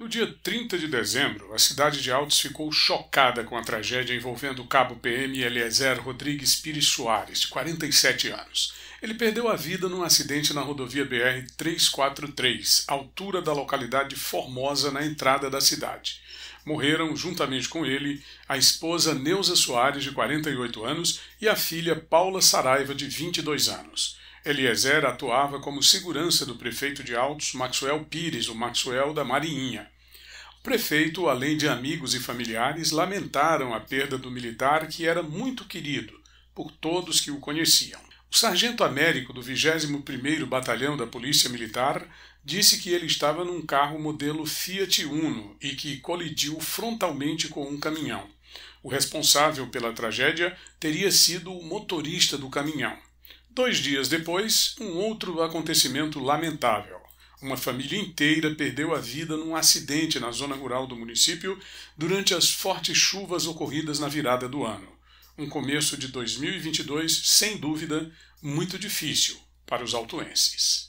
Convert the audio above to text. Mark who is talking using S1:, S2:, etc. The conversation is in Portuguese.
S1: No dia 30 de dezembro, a cidade de Altos ficou chocada com a tragédia envolvendo o cabo PM Eliezer Rodrigues Pires Soares, de 47 anos. Ele perdeu a vida num acidente na rodovia BR-343, altura da localidade Formosa, na entrada da cidade. Morreram, juntamente com ele, a esposa Neuza Soares, de 48 anos, e a filha Paula Saraiva, de 22 anos. Eliezer atuava como segurança do prefeito de Altos, Maxwell Pires, o Maxwell da Marinha. O prefeito, além de amigos e familiares, lamentaram a perda do militar que era muito querido por todos que o conheciam. O sargento Américo do 21º Batalhão da Polícia Militar disse que ele estava num carro modelo Fiat Uno e que colidiu frontalmente com um caminhão. O responsável pela tragédia teria sido o motorista do caminhão. Dois dias depois, um outro acontecimento lamentável. Uma família inteira perdeu a vida num acidente na zona rural do município durante as fortes chuvas ocorridas na virada do ano. Um começo de 2022, sem dúvida, muito difícil para os autuenses.